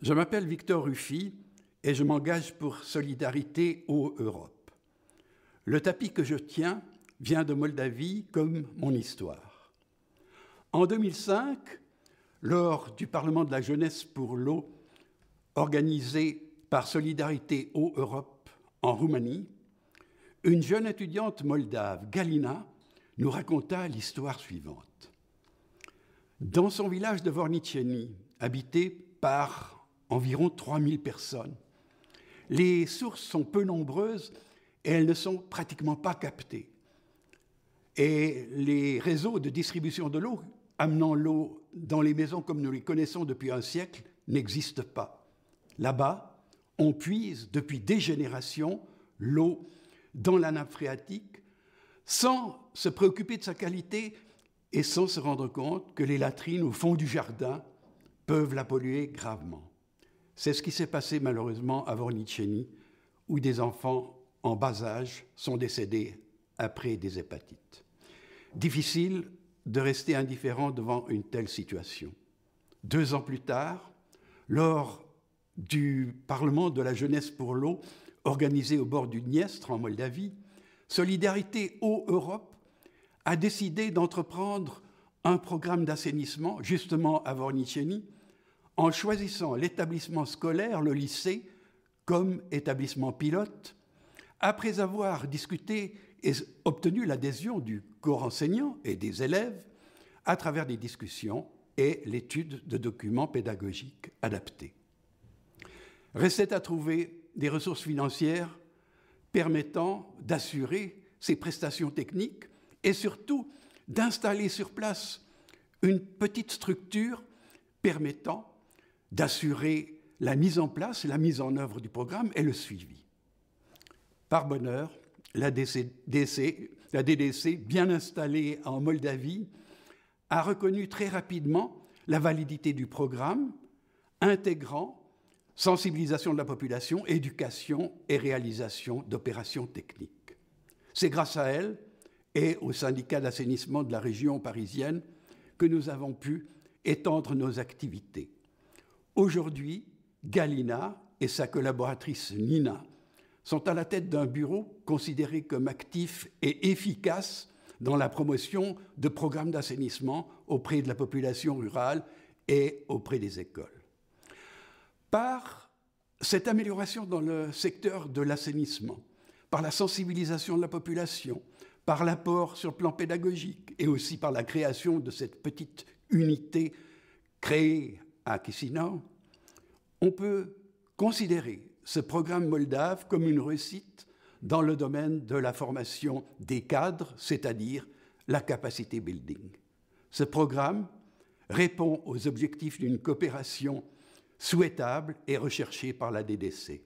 Je m'appelle Victor Ruffy et je m'engage pour Solidarité eau Europe. Le tapis que je tiens vient de Moldavie comme mon histoire. En 2005, lors du Parlement de la jeunesse pour l'eau, organisé par Solidarité eau Europe en Roumanie, une jeune étudiante moldave, Galina, nous raconta l'histoire suivante. Dans son village de Vornicheni, habité par environ 3000 personnes. Les sources sont peu nombreuses et elles ne sont pratiquement pas captées. Et les réseaux de distribution de l'eau amenant l'eau dans les maisons comme nous les connaissons depuis un siècle n'existent pas. Là-bas, on puise depuis des générations l'eau dans la nappe phréatique sans se préoccuper de sa qualité et sans se rendre compte que les latrines au fond du jardin peuvent la polluer gravement. C'est ce qui s'est passé malheureusement à Vorniceni, où des enfants en bas âge sont décédés après des hépatites. Difficile de rester indifférent devant une telle situation. Deux ans plus tard, lors du Parlement de la jeunesse pour l'eau, organisé au bord du Dniestre en Moldavie, Solidarité Eau Europe a décidé d'entreprendre un programme d'assainissement, justement à Vorniceni, en choisissant l'établissement scolaire, le lycée, comme établissement pilote, après avoir discuté et obtenu l'adhésion du corps enseignant et des élèves à travers des discussions et l'étude de documents pédagogiques adaptés. Restait à trouver des ressources financières permettant d'assurer ces prestations techniques et surtout d'installer sur place une petite structure permettant d'assurer la mise en place, la mise en œuvre du programme et le suivi. Par bonheur, la, DDC, bien installée en Moldavie, a reconnu très rapidement la validité du programme, intégrant sensibilisation de la population, éducation et réalisation d'opérations techniques. C'est grâce à elle et au syndicat d'assainissement de la région parisienne que nous avons pu étendre nos activités. Aujourd'hui, Galina et sa collaboratrice Nina sont à la tête d'un bureau considéré comme actif et efficace dans la promotion de programmes d'assainissement auprès de la population rurale et auprès des écoles. Par cette amélioration dans le secteur de l'assainissement, par la sensibilisation de la population, par l'apport sur le plan pédagogique et aussi par la création de cette petite unité créée à ah, on peut considérer ce programme moldave comme une réussite dans le domaine de la formation des cadres, c'est-à-dire la capacité building. Ce programme répond aux objectifs d'une coopération souhaitable et recherchée par la DDC.